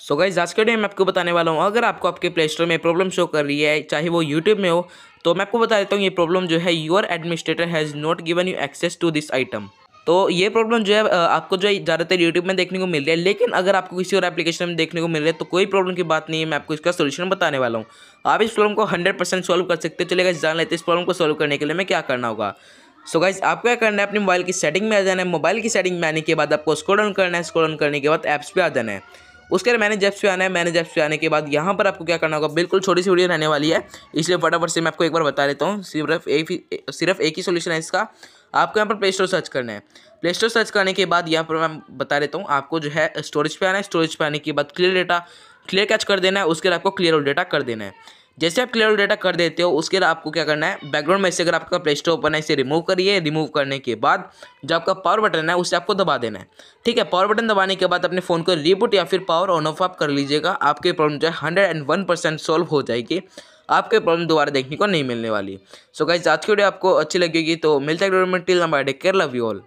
so guys आज के day मैं आपको बताने वाला हूँ अगर आपको आपके प्ले स्टोर में प्रॉब्लम शो कर रही है चाहे वो यूट्यूब में हो तो मैं आपको बता देता हूँ ये प्रॉब्लम जो है your administrator has not given you access to this item तो ये प्रॉब्लम जो है आपको जो है ज़्यादातर यूट्यूब में देखने को मिल रहा है लेकिन अगर आपको किसी और एप्लीकेशन में देखने को मिल रहा है तो कोई प्रॉब्लम की बात नहीं है मैं आपको इसका सोल्यूशन बताने वाला हूँ आप इस प्रॉब्लम को हंड्रेड परसेंट सॉल्व कर सकते हो चलेगा जान लेते इस प्रॉब्लम को सोल्व करने के लिए मैं क्या करना होगा सो so गाइज आपको क्या करना है अपने मोबाइल की सेटिंग में आ जाना है मोबाइल की सेटिंग में आने के बाद आपको स्क्रॉल डाउन करना है स्क्रॉल डाउन करने के बाद ऐप्स पे आ जाना है उसके बाद मैनेज ऐप्स पे आना है मैनेज ऐप्स पे आने के बाद यहाँ पर आपको क्या करना होगा बिल्कुल छोटी सी वीडियो रहने वाली है इसलिए फटाफट से मैं आपको एक बार बता देता हूँ सिर्फ एक सिर्फ एक ही सोल्यूशन है इसका आपको यहाँ पर प्ले स्टोर सर्च करना है प्ले स्टोर सर्च करने के बाद यहाँ पर मैं बता देता हूँ आपको जो है स्टोरेज पे आना है स्टोरेज पे आने के बाद क्लियर डेटा क्लियर कैच कर देना है उसके बाद आपको क्लियर डेटा कर देना है जैसे आप क्लियर डेटा कर देते हो उसके बाद आपको क्या करना है बैकग्राउंड में से अगर आपका प्ले स्टोर ओपन है इसे रिमूव करिए रिमूव करने के बाद जो आपका पावर बटन है उसे आपको दबा देना है ठीक है पावर बटन दबाने के बाद अपने फ़ोन को रिबूट या फिर पावर ऑन ऑफ आप कर लीजिएगा आपकी प्रॉब्लम जो है hundred and one percent solve हो जाएगी आपके प्रॉब्लम दोबारा देखने को नहीं मिलने वाली सो गाइज आज की वीडियो आपको अच्छी लगेगी तो मिलता है केयर लव यू ऑल